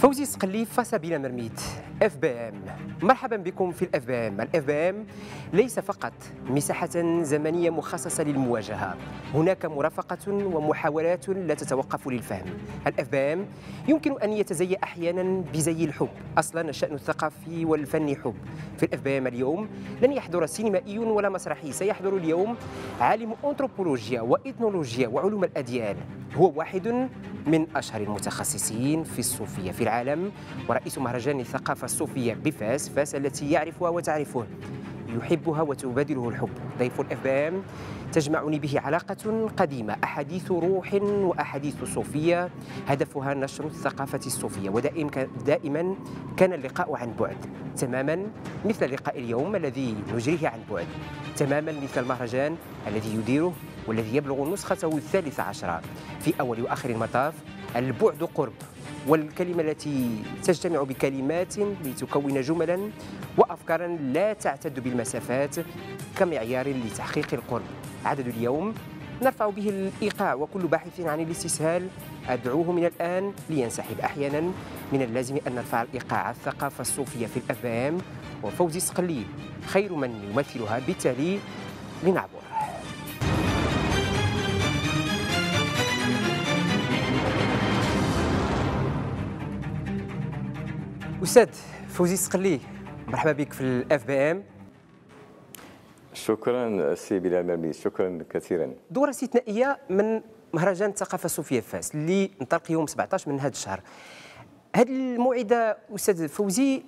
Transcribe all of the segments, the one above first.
فوزي سقلي فاسا بلا مرميت اف بي ام مرحبا بكم في الاف بي ام الاف بي ام ليس فقط مساحه زمنيه مخصصه للمواجهه هناك مرافقه ومحاولات لا تتوقف للفهم الاف بي ام يمكن ان يتزي احيانا بزي الحب اصلا الشان الثقافي والفني حب في الاف بي ام اليوم لن يحضر سينمائي ولا مسرحي سيحضر اليوم عالم انثروبولوجيا واثنولوجيا وعلوم الاديان هو واحد من اشهر المتخصصين في الصوفيه في العالم ورئيس مهرجان الثقافه الصوفية بفاس فاس التي يعرفها وتعرفه يحبها وتبادله الحب ضيف الاف ام تجمعني به علاقة قديمة أحاديث روح وأحاديث صوفية هدفها نشر الثقافة الصوفية ودائما كان اللقاء عن بعد تماما مثل لقاء اليوم الذي نجريه عن بعد تماما مثل المهرجان الذي يديره والذي يبلغ نسخته الثالثة عشرة في أول وآخر المطاف البعد قرب والكلمة التي تجتمع بكلمات لتكون جملا وأفكارا لا تعتد بالمسافات كمعيار لتحقيق القرب عدد اليوم نرفع به الإيقاع وكل باحث عن الاستسهال أدعوه من الآن لينسحب أحيانا من اللازم أن نرفع الإيقاع الثقافة الصوفية في الأفهام وفوزي سقلي خير من يمثلها بالتالي لنعبر استاذ فوزي السقلي مرحبا بك في الاف بي ام شكرا سي بلال مرمي شكرا كثيرا دوره استثنائيه من مهرجان الثقافه سوفيا فاس اللي انطلق يوم 17 من هذا الشهر هذه الموعده استاذ فوزي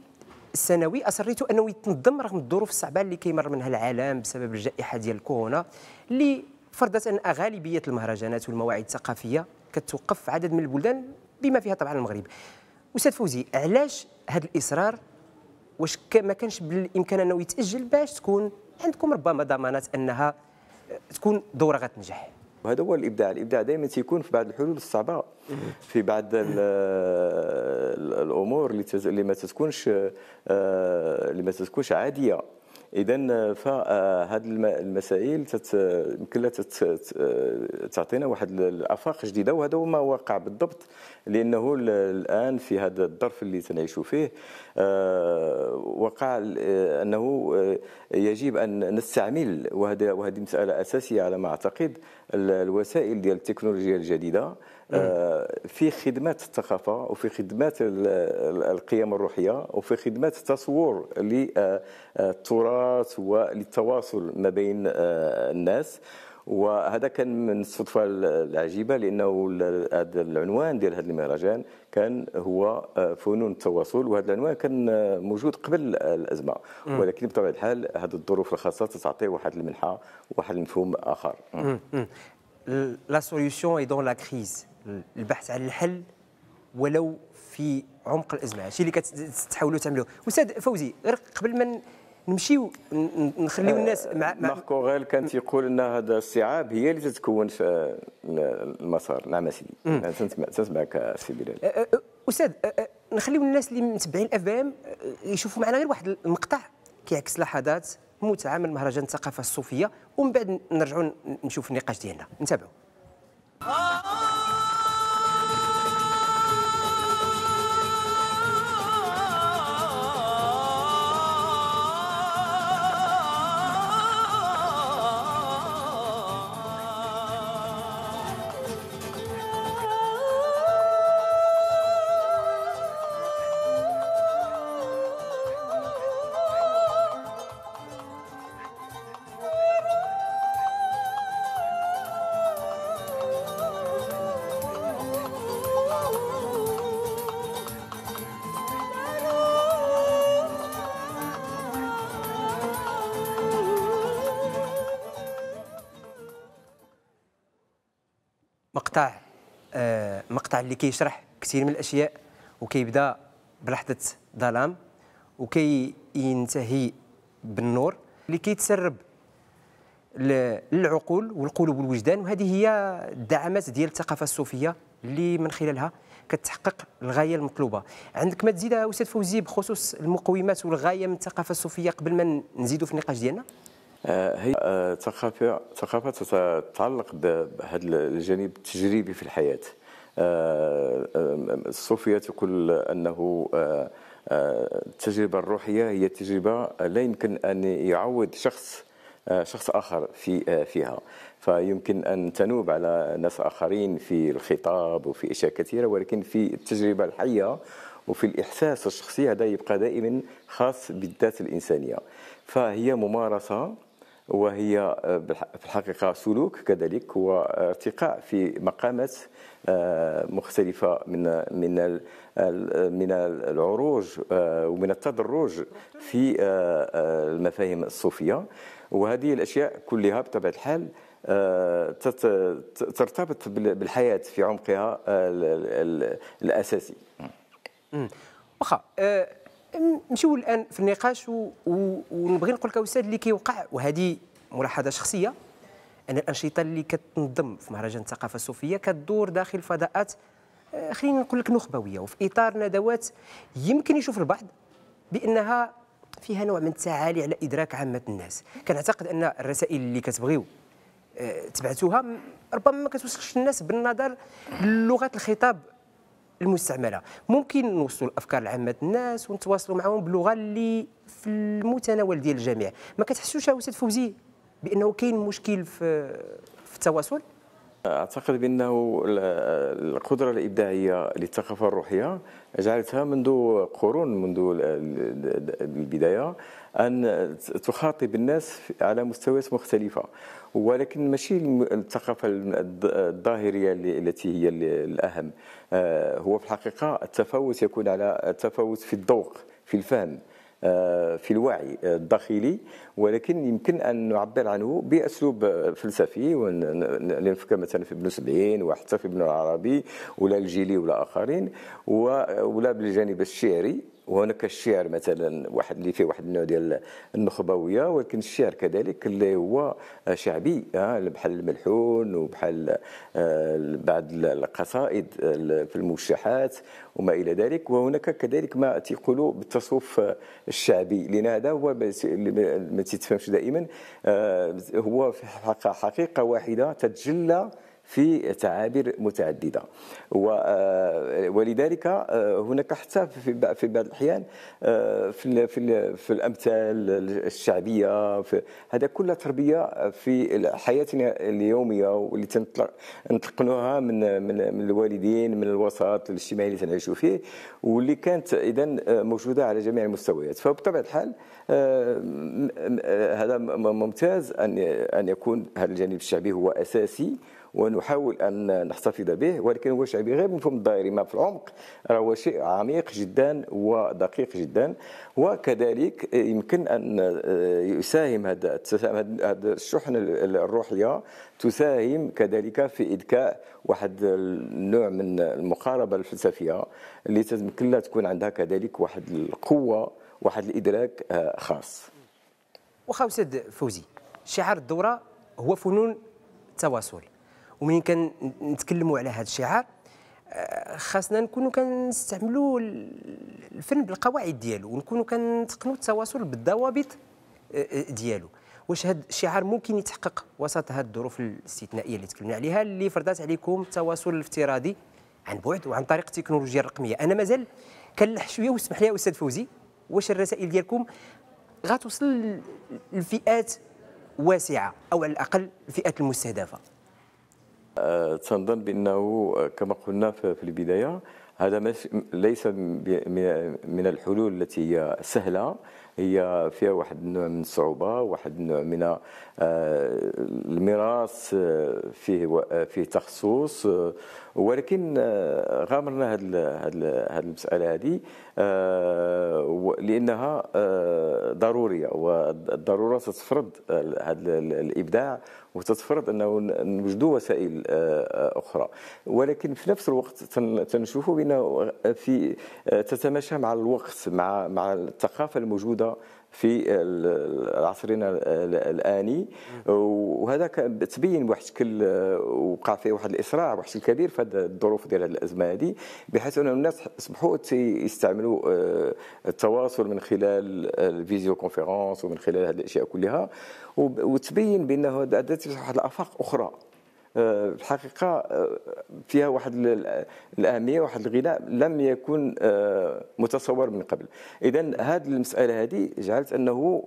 السنوي اصريت انه يتنظم رغم الظروف الصعبه اللي كيمر منها العالم بسبب الجائحه ديال كورونا اللي فرضت ان غالبيه المهرجانات والمواعيد الثقافيه كتوقف في عدد من البلدان بما فيها طبعا المغرب استاذ فوزي علاش هذا الاصرار واش ما كانش بالامكان انه يتاجل باش تكون عندكم ربما ضمانات انها آه، تكون دوره غتنجح وهذا هو الابداع الابداع دائما تيكون في بعض الحلول الصعبه في بعض آه، الامور اللي ما تتكونش آه، اللي ما تتكونش عاديه اذا فهاد آه، المسائل يمكن لها آه، تعطينا واحد الافاق جديده وهذا هو ما وقع بالضبط لانه الان في هذا الظرف اللي تنعيشوا فيه آه، وقع انه يجب ان نستعمل وهذه مساله اساسيه على ما اعتقد الوسائل ديال التكنولوجيا الجديده نعم. آه، في خدمات الثقافه وفي خدمات القيم الروحيه وفي خدمات التصور للتراث وللتواصل ما بين آه، الناس وهذا كان من الصدفه العجيبه لانه هذا العنوان ديال هذا المهرجان كان هو آه، فنون التواصل وهذا العنوان كان موجود قبل الازمه ولكن بطبيعه الحال هذه الظروف الخاصه تعطي واحد المنحه واحد المفهوم اخر La solution est dans la crise. البحث عن الحل ولو في عمق الازمه الشيء اللي كتحاولوا تعملوه استاذ فوزي غير قبل ما نمشيو نخليو آه، الناس مع, ماركو غيل كان تيقول ان هذا الصعاب هي اللي تتكون في المسار نعم سيدي تنسمعك سي بلال استاذ نخليو الناس اللي متبعين الاف ام يشوفوا معنا غير واحد المقطع كيعكس لحظات متعه من مهرجان الثقافه الصوفيه ومن بعد نرجعوا نشوف النقاش ديالنا نتابعوا آه، آه. واحد اللي كيشرح كثير من الاشياء وكيبدا بلحظه ظلام ينتهي بالنور اللي كيتسرب للعقول والقلوب والوجدان وهذه هي الدعامات ديال الثقافه الصوفيه اللي من خلالها كتحقق الغايه المطلوبه عندك ما تزيد استاذ فوزي بخصوص المقومات والغايه من الثقافه الصوفيه قبل ما نزيدوا في النقاش ديالنا آه، هي آه، ثقافه ثقافه تتعلق بهذا الجانب التجريبي في الحياه آه، آه، آه، صوفيا تقول انه التجربه الروحيه هي تجربه لا يمكن ان يعوض شخص شخص اخر في فيها فيمكن ان تنوب على ناس اخرين في الخطاب وفي اشياء كثيره ولكن في التجربه الحيه وفي الاحساس الشخصي هذا يبقى دائما خاص بالذات الانسانيه فهي ممارسه وهي آه، في الحقيقة سلوك كذلك وارتقاء آه، في مقامات آه، مختلفة من من من العروج ومن التدرج في المفاهيم الصوفية وهذه الأشياء كلها بطبيعة الحال ترتبط بالحياة في عمقها الأساسي واخا نمشيو الان في النقاش و... و... ونبغي نقول لك استاذ اللي كيوقع وهذه ملاحظه شخصيه ان الانشطه اللي كتنظم في مهرجان الثقافه الصوفيه كتدور داخل فضاءات آه، خلينا نقول لك نخبويه وفي اطار ندوات يمكن يشوف البعض بانها فيها نوع من التعالي على ادراك عامه الناس كنعتقد ان الرسائل اللي كتبغيو آه، تبعتوها ربما ما كتوصلش الناس بالنظر للغه الخطاب المستعمله ممكن نوصلوا الافكار العامه الناس ونتواصلوا معهم باللغه اللي في المتناول ديال الجميع ما كتحسوش يا استاذ فوزي بانه كاين مشكل في في التواصل اعتقد بانه القدره الابداعيه للثقافه الروحيه جعلتها منذ قرون منذ البدايه ان تخاطب الناس على مستويات مختلفه ولكن ماشي الثقافه الظاهريه التي هي الاهم آه، هو في الحقيقه التفاوت يكون على التفاوت في الذوق في الفهم آه، في الوعي الداخلي ولكن يمكن ان نعبر عنه باسلوب فلسفي ونفكر مثلا في ابن سبعين وحتى في ابن العربي ولا الجيلي ولا اخرين ولا بالجانب الشعري وهناك الشعر مثلا واحد اللي فيه واحد النوع ديال النخبويه ولكن الشعر كذلك اللي هو شعبي آه، بحال الملحون وبحال آه، بعض القصائد في الموشحات وما الى ذلك وهناك كذلك ما تيقولوا بالتصوف الشعبي لان هذا هو ما تتفهمش دائما آه، هو في حقيقه واحده تتجلى في تعابير متعدده آه، ولذلك آه، هناك حتى في بعض الاحيان آه، في في في الامثال الشعبيه هذا كلها تربيه في حياتنا اليوميه واللي نتلقنوها من من من الوالدين من الوسط الاجتماعي اللي تنعيشوا فيه واللي كانت اذا موجوده على جميع المستويات فبطبيعه الحال هذا ممتاز ان ان يكون هذا الجانب الشعبي هو اساسي ونحاول ان نحتفظ به ولكن هو شعبي غير مفهوم الدائري ما في العمق هو شيء عميق جدا ودقيق جدا وكذلك يمكن ان آه، يساهم هذا هذا الشحنه الروحيه تساهم كذلك في اذكاء واحد النوع من المقاربه الفلسفيه اللي تمكن لها تكون عندها كذلك واحد القوه واحد الادراك آه، خاص وخا فوزي شعار الدوره هو فنون التواصل ومنين كنتكلموا على هذا الشعار آه، خاصنا نكونوا كنستعملوا الفن بالقواعد ديالو ونكونوا كنتقنوا التواصل بالضوابط آه، آه، ديالو واش هذا الشعار ممكن يتحقق وسط هذه الظروف الاستثنائيه اللي تكلمنا عليها اللي فرضت عليكم التواصل الافتراضي عن بعد وعن طريق التكنولوجيا الرقميه انا مازال كنلح شويه واسمح لي استاذ فوزي واش الرسائل ديالكم غتوصل لفئات واسعه او على الاقل الفئات المستهدفه تنظن بانه كما قلنا في البدايه هذا ليس من الحلول التي هي سهله هي فيها واحد النوع من الصعوبه واحد النوع من آه، الميراث آه، فيه آه، فيه تخصص ولكن غامرنا هذه المساله هذه لانها ضروريه والضروره تتفرض هذا الابداع وتتفرض انه نوجدوا وسائل اخرى ولكن في نفس الوقت تنشوفوا بانه في تتماشى مع الوقت مع مع الثقافه الموجوده موجوده في عصرنا الاني وهذا تبين واحد الشكل وقع فيه واحد الاسراع واحد الشكل في هذه الظروف ديال هذه الازمه هذه بحيث ان الناس اصبحوا يستعملوا آه، التواصل من خلال الفيديو كونفيرونس ومن خلال هذه الاشياء كلها وتبين بانه هذا واحد الافاق اخرى آه، في الحقيقه آه، فيها واحد الاهميه واحد الغناء لم يكن آه، متصور من قبل اذا هذه المساله هذه جعلت انه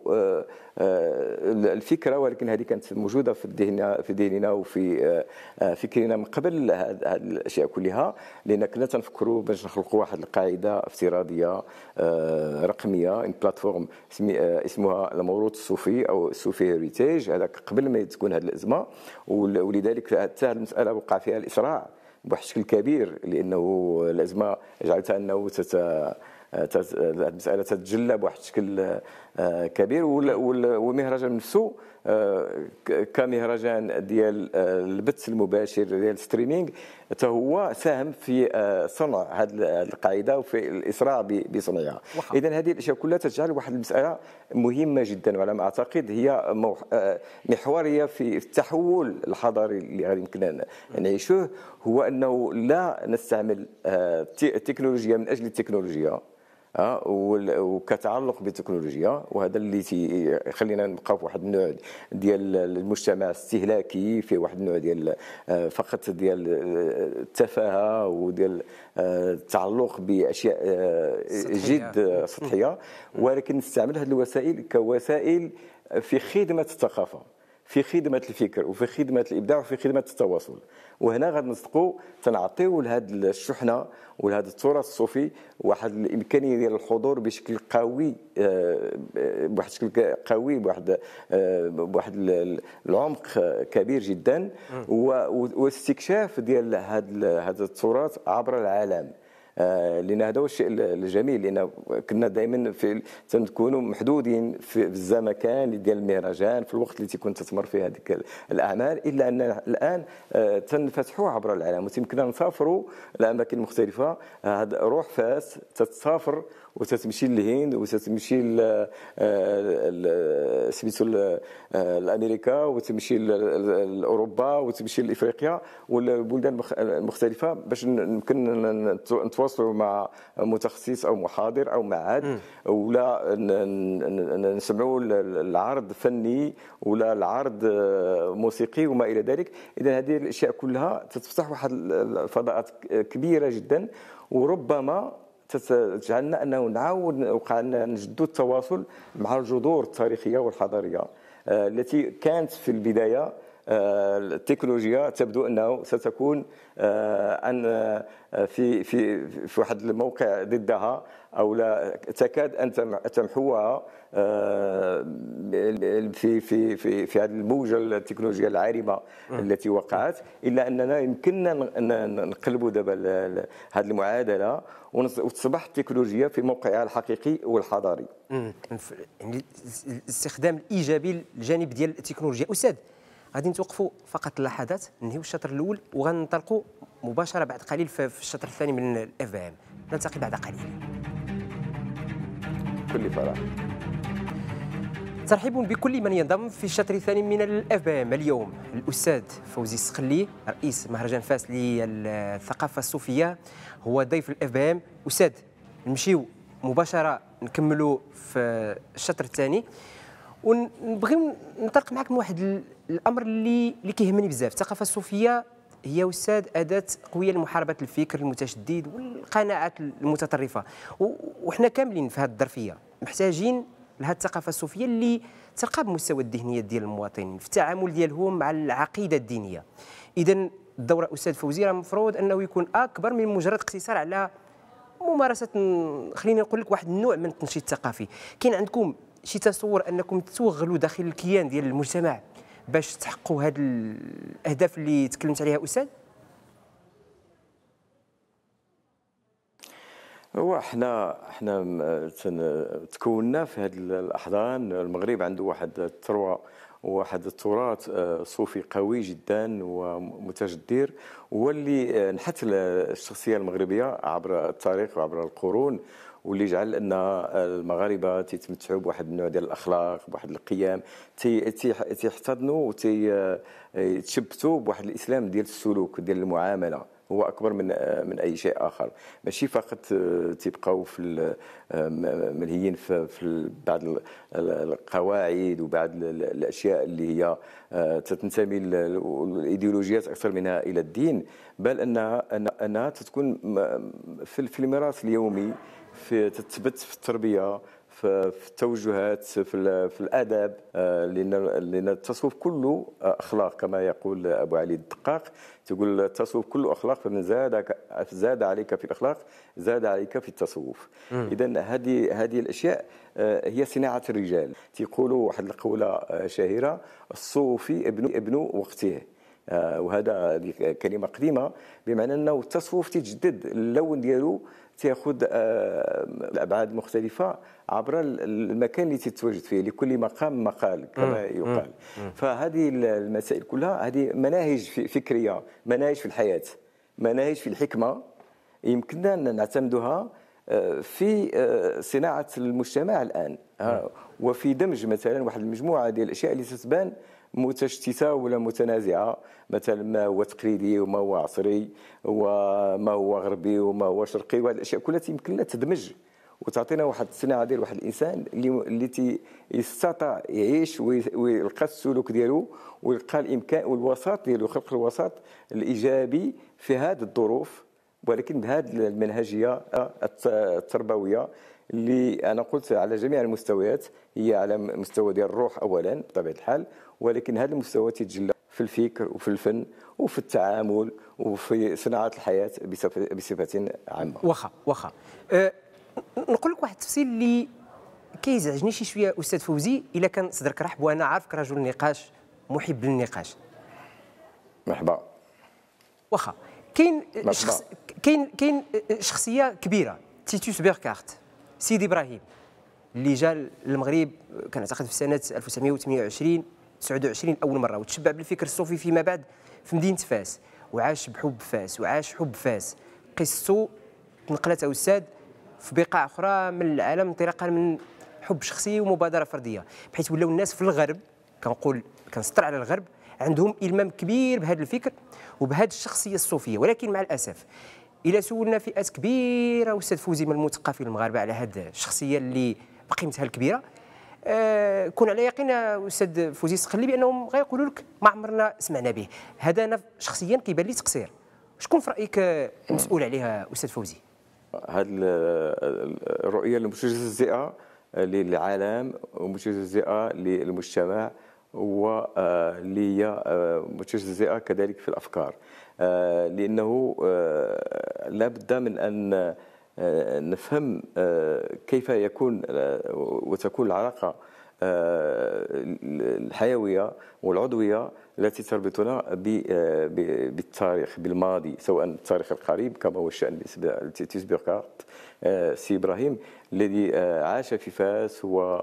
الفكره ولكن هذه كانت موجوده في ذهننا في ذهننا وفي فكرنا من قبل هذه الاشياء كلها لان كنا تنفكروا باش نخلقوا واحد القاعده افتراضيه رقميه بلاتفورم اسمها الموروث الصوفي او الصوفي هيريتاج هذاك قبل ما تكون هذه الازمه ولذلك حتى المساله وقع فيها الاسراع بواحد الشكل كبير لانه الازمه جعلتها انه تت المساله تتجلى بواحد الشكل كبير والمهرجان نفسه آه، كمهرجان ديال آه، البث المباشر ديال الستريمينغ هو ساهم في آه، صنع هذه القاعده وفي الاسراع بصنعها اذا هذه الاشياء كلها تجعل واحد المساله مهمه جدا وعلى ما اعتقد هي آه، محوريه في التحول الحضاري اللي غادي يمكن نعيشوه هو انه لا نستعمل التكنولوجيا آه، من اجل التكنولوجيا آه، وكتعلق بالتكنولوجيا وهذا اللي يخلينا نبقى في واحد النوع ديال المجتمع استهلاكي في واحد النوع ديال آه، فقط ديال آه، التفاهه وديال التعلق باشياء سطحية. جد سطحيه ولكن نستعمل هذه الوسائل كوسائل في خدمه الثقافه في خدمه الفكر وفي خدمه الابداع وفي خدمه التواصل وهنا غادي نصدقوا تنعطيو لهذا الشحنه ولهذا التراث الصوفي واحد الامكانيه ديال الحضور بشكل قوي آه، بواحد الشكل قوي بواحد آه، بواحد العمق كبير جدا واستكشاف ديال هذا التراث عبر العالم آه، لان هذا هو الشيء الجميل لان كنا دائما في تنكونوا محدودين في الزمكان ديال المهرجان في الوقت اللي تيكون تتمر فيه هذيك الاعمال الا ان الان آه، تنفتحوا عبر العالم وتيمكننا نسافروا لاماكن مختلفه هذا روح فاس تتسافر وتتمشي للهند وتتمشي ل آه، سميتو آه، لامريكا وتمشي لاوروبا وتمشي لافريقيا والبلدان المختلفه باش يمكن نتواصلوا مع متخصص او محاضر او معهد ولا نسمعوا العرض فني ولا العرض آه، موسيقي وما الى ذلك اذا هذه الاشياء كلها تتفتح واحد الفضاءات كبيره جدا وربما تجعلنا انه نعاود وقع نجدوا التواصل مع الجذور التاريخيه والحضاريه آه، التي كانت في البدايه التكنولوجيا تبدو انه ستكون آه، ان آه، في في في واحد الموقع ضدها او لا تكاد ان تمحوها آه، في في في في هذه الموجه التكنولوجيا العارمه التي وقعت الا اننا يمكننا نقلبوا دابا هذه المعادله وتصبح التكنولوجيا في موقعها الحقيقي والحضاري يعني الاستخدام الايجابي للجانب ديال التكنولوجيا استاذ غادي نتوقفوا فقط اللحظات ننهيو الشطر الاول وغنطلقوا مباشره بعد قليل في الشطر الثاني من الاف ام نلتقي بعد قليل كل فراغ ترحيب بكل من ينضم في الشطر الثاني من الاف ام اليوم الاستاذ فوزي السقلي رئيس مهرجان فاس للثقافه الصوفيه هو ضيف الاف ام استاذ نمشيو مباشره نكملوا في الشطر الثاني ونبغي نطرق معك من واحد الامر اللي اللي كيهمني بزاف الثقافه الصوفيه هي وساد اداه قويه لمحاربه الفكر المتشدد والقناعات المتطرفه وحنا كاملين في هذه الظرفيه محتاجين لهذه الثقافه الصوفيه اللي ترقى بمستوى الذهنيه ديال المواطنين في التعامل ديالهم مع العقيده الدينيه اذا الدور استاذ فوزي راه المفروض انه يكون اكبر من مجرد اقتصار على ممارسه خليني نقول لك واحد النوع من التنشيط الثقافي كاين عندكم شي تصور انكم توغلوا داخل الكيان ديال المجتمع باش تحققوا هذه الاهداف اللي تكلمت عليها استاذ هو احنا احنا تكوننا في هذه الاحضان المغرب عنده واحد الثروه واحد التراث آه، صوفي قوي جدا ومتجدر واللي آه، نحت الشخصيه المغربيه عبر التاريخ وعبر القرون واللي جعل ان آه، المغاربه تيتمتعوا بواحد النوع ديال الاخلاق بواحد القيم تيحتضنوا وتيتشبثوا آه، بواحد الاسلام ديال السلوك ديال المعامله هو اكبر من آه، من اي شيء اخر ماشي فقط تيبقاو في ملهيين في بعض القواعد وبعض الاشياء اللي هي تنتمي الايديولوجيات اكثر منها الى الدين بل انها انها تكون في الميراث اليومي في تثبت في التربيه في التوجهات في, في الاداب آه، لان التصوف كله اخلاق كما يقول ابو علي الدقاق تقول التصوف كله اخلاق فمن زادك زاد عليك في الاخلاق زاد عليك في التصوف اذا هذه هذه الاشياء آه، هي صناعه الرجال تيقولوا واحد القوله آه، شهيره الصوفي ابن ابن وقته وهذا كلمه قديمه بمعنى انه التصوف تجدد اللون ديالو تاخذ الابعاد آه، مختلفه عبر المكان اللي تتواجد فيه لكل مقام مقال كما يقال فهذه المسائل كلها هذه مناهج فكريه مناهج في الحياه مناهج في الحكمه يمكننا ان نعتمدها آه، في آه، صناعه المجتمع الان وفي دمج مثلا واحد المجموعه ديال الاشياء اللي تتبان متشتته ولا متنازعه مثلا ما هو تقليدي وما هو عصري وما هو غربي وما هو شرقي وهذه الاشياء كلها تيمكن لها تدمج وتعطينا واحد الصناعه ديال واحد الانسان اللي تيستطع يعيش ويلقى السلوك ديالو ويلقى الامكان والوساط ديالو خلق الوساط الايجابي في هذه الظروف ولكن بهذه المنهجيه التربويه اللي انا قلت على جميع المستويات هي على مستوى ديال الروح اولا بطبيعه الحال ولكن هذا المستوى تيتجلى في الفكر وفي الفن وفي التعامل وفي صناعه الحياه بصفه عامه واخا واخا أه نقول لك واحد التفسير اللي كيزعجني شي شويه استاذ فوزي الا كان صدرك رحب وانا عارفك رجل نقاش محب للنقاش مرحبا واخا كاين شخص كاين كاين شخصيه كبيره تيتوس بيركارت سيدي ابراهيم اللي جا للمغرب كنعتقد في سنه 1928 29 اول مره وتشبع بالفكر الصوفي فيما بعد في مدينه فاس وعاش بحب فاس وعاش حب فاس قصته تنقلت استاذ في بقاع اخرى من العالم انطلاقا من حب شخصي ومبادره فرديه بحيث ولاو الناس في الغرب كنقول كنسطر على الغرب عندهم المام كبير بهذا الفكر وبهذه الشخصيه الصوفيه ولكن مع الاسف الا سولنا فئات كبيره واستاذ فوزي من المثقفين المغاربه على هذه الشخصيه اللي بقيمتها الكبيره آه كون على يقين استاذ فوزي السقلي بانهم غيقولوا لك ما عمرنا سمعنا به هذا انا شخصيا كيبان لي تقصير شكون في رايك المسؤول عليها استاذ فوزي هذه الرؤيه المتجزئه للعالم ومتجزئه للمجتمع ولي متجزئه كذلك في الافكار آه، لأنه آه، لابد من أن آه، نفهم كيف يكون وتكون العلاقة الحيوية والعضوية التي تربطنا بالتاريخ بالماضي سواء التاريخ القريب كما هو الشأن بالنسبة لتيس سي إبراهيم الذي عاش في فاس و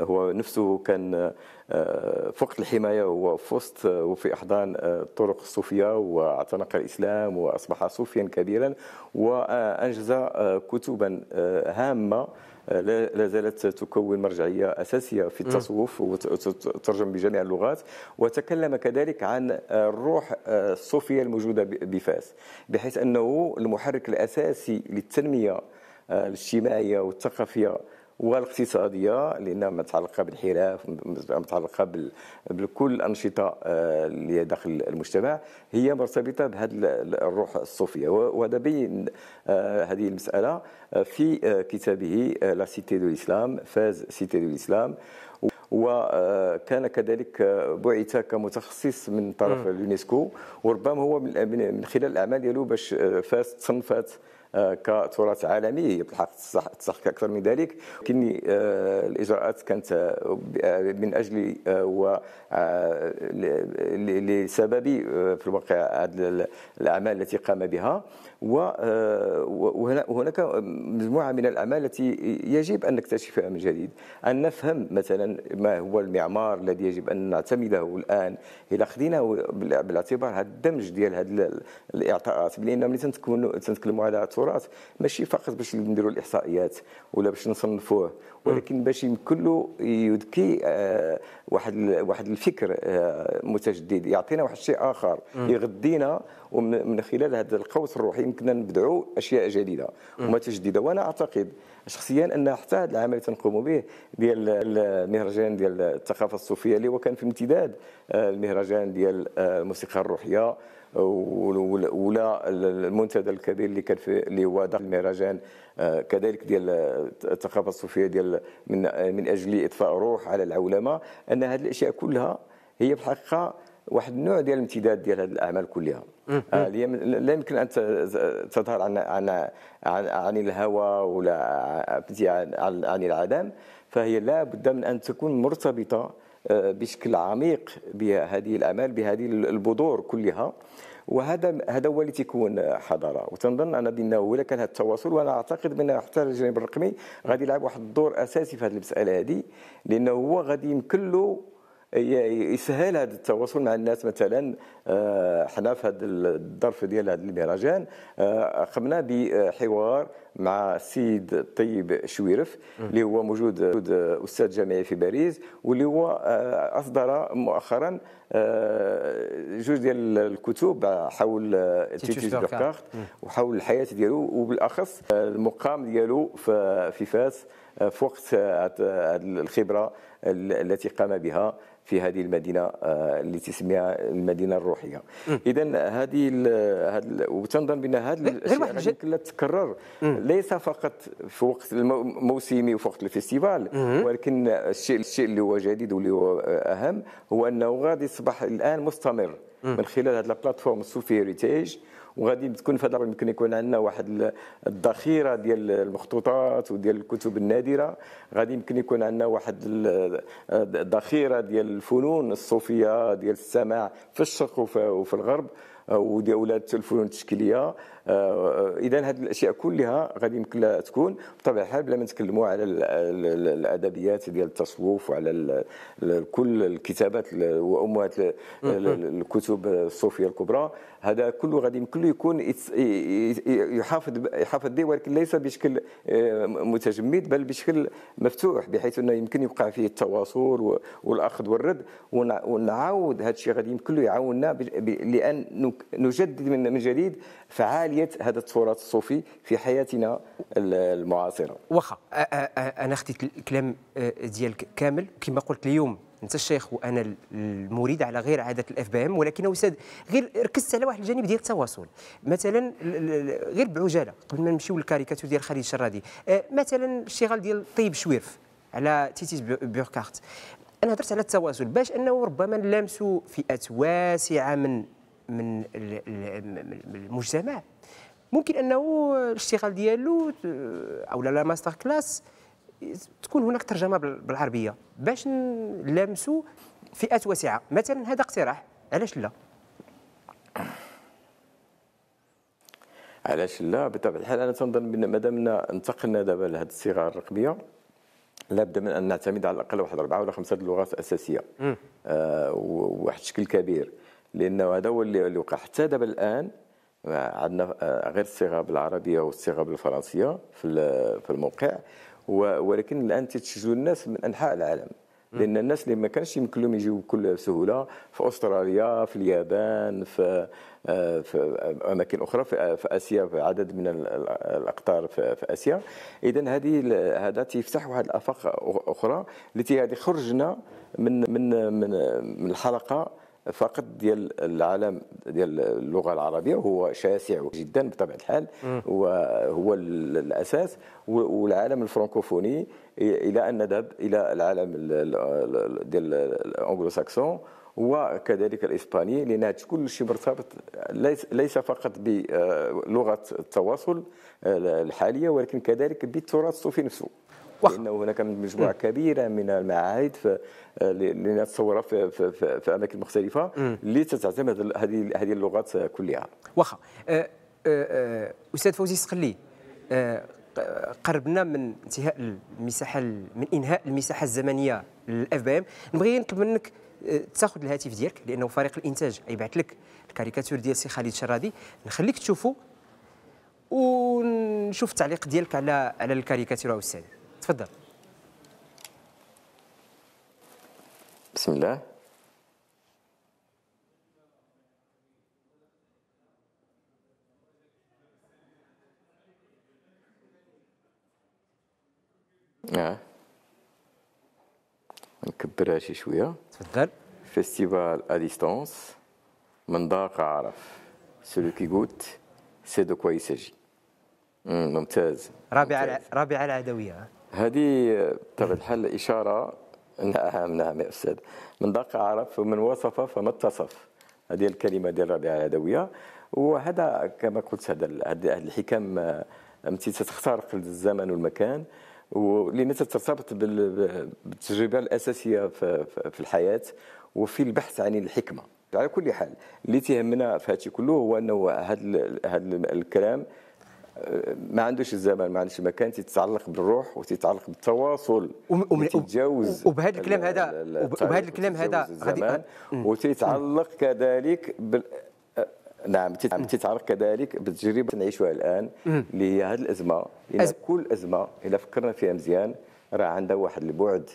هو نفسه كان آه، في وقت الحمايه هو في وسط وفي احضان الطرق آه، الصوفيه واعتنق الاسلام واصبح صوفيا كبيرا وانجز آه، كتبا هامه لا زالت تكون مرجعيه اساسيه في التصوف وتترجم بجميع اللغات وتكلم كذلك عن الروح الصوفيه الموجوده بفاس بحيث انه المحرك الاساسي للتنميه الاجتماعيه والثقافيه والاقتصاديه لانها متعلقه بالحرف متعلقه بكل الانشطه آه، اللي داخل المجتمع هي مرتبطه بهذه الروح الصوفيه وهذا بين آه، هذه المساله آه، في كتابه لا سيتي دو الاسلام فاز سيتي دو الاسلام وكان كذلك بعث كمتخصص من طرف اليونسكو وربما هو من خلال الاعمال ديالو باش فاز تصنفات كتراث عالمي هي بالحق تستحق اكثر من ذلك لكن آه، الاجراءات كانت آه، من اجل آه، و لسبب في الواقع الاعمال التي قام بها آه، وهناك مجموعة من الأعمال التي يجب أن نكتشفها من جديد أن نفهم مثلا ما هو المعمار الذي يجب أن نعتمده الآن إلى خديناه بالاعتبار هذا الدمج ديال هذه الإعطاءات لأن ملي تنتكلموا على التراث ماشي فقط باش نديروا الإحصائيات ولا باش نصنفوه ولكن باش يمكن له يذكي آه، واحد واحد الفكر آه، متجدد يعطينا واحد الشيء اخر يغذينا ومن خلال هذا القوس الروحي يمكننا نبدعوا اشياء جديده ومتجدده وانا اعتقد شخصيا ان حتى هذا العمل تنقوم به ديال المهرجان ديال الثقافه الصوفيه اللي هو كان في امتداد آه، المهرجان ديال الموسيقى الروحيه ولا المنتدى الكبير اللي كان في اللي هو داخل المهرجان آه، كذلك ديال آه، الثقافه الصوفيه ديال من آه، من اجل اطفاء الروح على العولمه ان هذه الاشياء كلها هي في الحقيقه واحد النوع ديال الامتداد ديال هذه الاعمال كلها لا يمكن ان تظهر عن عن عن الهوى ولا عن العدم فهي لا بد من ان تكون مرتبطه بشكل عميق بهذه الاعمال بهذه البذور كلها وهذا هذا هو اللي تيكون حضاره وتنظن انا بانه الا كان هذا التواصل وانا اعتقد بان حتى الجانب الرقمي غادي يلعب واحد الدور اساسي في هذه المساله هذه لانه هو غادي يمكن له يسهل هذا التواصل مع الناس مثلا آه، حنا في هذا الظرف ديال هذا المهرجان آه، قمنا بحوار مع السيد الطيب شويرف اللي هو موجود استاذ جامعي في باريس واللي هو آه، اصدر مؤخرا جوج ديال الكتب حول تيتوس دوكارت وحول الحياه ديالو وبالاخص المقام ديالو في فاس في وقت الخبره التي قام بها في هذه المدينه آه، اللي تسميها المدينه الروحيه اذا هذه وتنظن بان هذا الاشياء لا تتكرر ليس فقط في وقت الموسمي وفي وقت الفيستيفال ولكن الشيء الشيء اللي هو جديد واللي هو آه، اهم هو انه غادي يصبح الان مستمر من خلال هذه البلاتفورم السوفي هيريتاج وغادي تكون في هذا يمكن يكون عندنا واحد الذخيره ديال المخطوطات وديال الكتب النادره غادي يمكن يكون عندنا واحد الذخيره ديال الفنون الصوفيه ديال السماع في الشرق وفي الغرب ودولات الفنون التشكيليه اذا آه، هذه الاشياء كلها غادي يمكن لها تكون بطبيعه الحال بلا ما نتكلموا على الادبيات ديال التصوف وعلى كل الكتابات وامهات الكتب الصوفيه الكبرى هذا كله غادي كله يكون يحافظ يحافظ به ولكن ليس بشكل آه، متجمد بل بشكل مفتوح بحيث انه يمكن يوقع فيه التواصل والاخذ والرد ونعاود هذا الشيء غادي كله يعاوننا لان نجدد من جديد فعاليه هذا التراث الصوفي في حياتنا المعاصره واخا انا خديت الكلام ديالك كامل كما قلت اليوم انت الشيخ وانا المريد على غير عاده الاف بي ام ولكنه استاذ غير ركزت على واحد الجانب ديال التواصل مثلا غير بعجاله قبل ما نمشيو للكاريكاتور ديال خالد الشرادي أه، مثلا الشغال ديال طيب شويرف على تيتيس بيركارت انا هضرت على التواصل باش انه ربما نلامسوا فئات واسعه من من المجتمع ممكن انه الاشتغال ديالو او لا ماستر كلاس تكون هناك ترجمه بالعربيه باش نلامسوا فئات واسعه مثلا هذا اقتراح علاش لا علاش لا بطبيعه الحال انا تنظن مادام انتقلنا دابا لهذه الصيغه الرقميه لابد من ان نعتمد على الاقل واحد اربعه ولا خمسه اللغات الاساسيه آه وواحد الشكل كبير لانه هذا هو اللي وقع حتى دابا الان آه، عندنا آه، غير الصيغه بالعربيه والصيغه بالفرنسيه في في الموقع ولكن الان تتشجوا الناس من انحاء العالم لان الناس اللي ما كانش يمكن لهم يجيو بكل سهوله في استراليا في اليابان في آه، في اماكن اخرى آه، في اسيا في عدد من الاقطار في اسيا اذا هذه هذا تيفتح واحد الافاق اخرى التي هذه خرجنا من من من الحلقه فقط ديال العالم ديال اللغه العربيه هو شاسع جدا بطبيعه الحال وهو الاساس والعالم الفرنكوفوني الى ان نذهب الى العالم ديال الانجلو ساكسون وكذلك الاسباني لان كل شيء مرتبط ليس فقط بلغه آه، التواصل آه، الحاليه ولكن كذلك بالتراث الصوفي نفسه لأنه هناك مجموعة كبيرة من المعاهد لنتصورها في, في, في, في أماكن مختلفة لتتعتمد هذه هذه اللغات كلها واخا أه، أه، أه، أستاذ فوزي سقلي قربنا من انتهاء المساحه من انهاء المساحه الزمنيه للاف بي ام نبغي نطلب منك تاخذ الهاتف ديالك لانه فريق الانتاج غيبعث لك الكاريكاتور ديال سي خالد شرادي نخليك تشوفه ونشوف التعليق ديالك على على الكاريكاتور استاذ تفضل بسم الله اه نكبرها شي شويه تفضل فيستيفال ا ديستونس من ضاق عرف سلو كي قلت سي دو كوا يسجي ممتاز رابعه رابعه العدويه هذه بطبيعه الحال اشاره نعم نعم يا استاذ من دق عرف ومن وصف فما اتصف هذه الكلمه ديال ربيعه العدويه وهذا كما قلت هذا هذه الحكم التي تخترق الزمن والمكان ولما ترتبط بالتجربه الاساسيه في الحياه وفي البحث عن الحكمه على كل حال اللي تيهمنا في هذا كله هو انه هذا الكلام ما عندوش الزمن ما عندوش المكان تتعلق بالروح وتتعلق بالتواصل وتتجاوز وبهذا الكلام هذا وبهذا الكلام هذا غادي آه، وتتعلق كذلك بال آه، نعم تتعرق كذلك بالتجربه اللي نعيشها الان اللي هي هذه الازمه أز... كل ازمه اذا فكرنا فيها مزيان راه عندها واحد البعد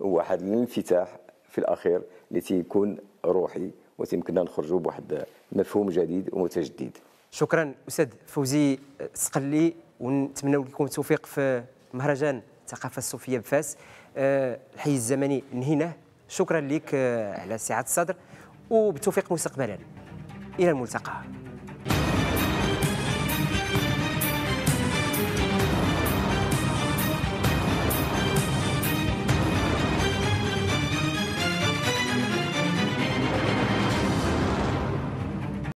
وواحد الانفتاح في الاخير اللي تيكون روحي وتيمكننا نخرجوا بواحد مفهوم جديد ومتجدد شكرا استاذ فوزي السقلي ونتمنى لكم التوفيق في مهرجان الثقافه الصوفيه بفاس آه، الحي الزمني نهيناه شكرا لك آه، على سعه الصدر وبالتوفيق مستقبلا الى الملتقى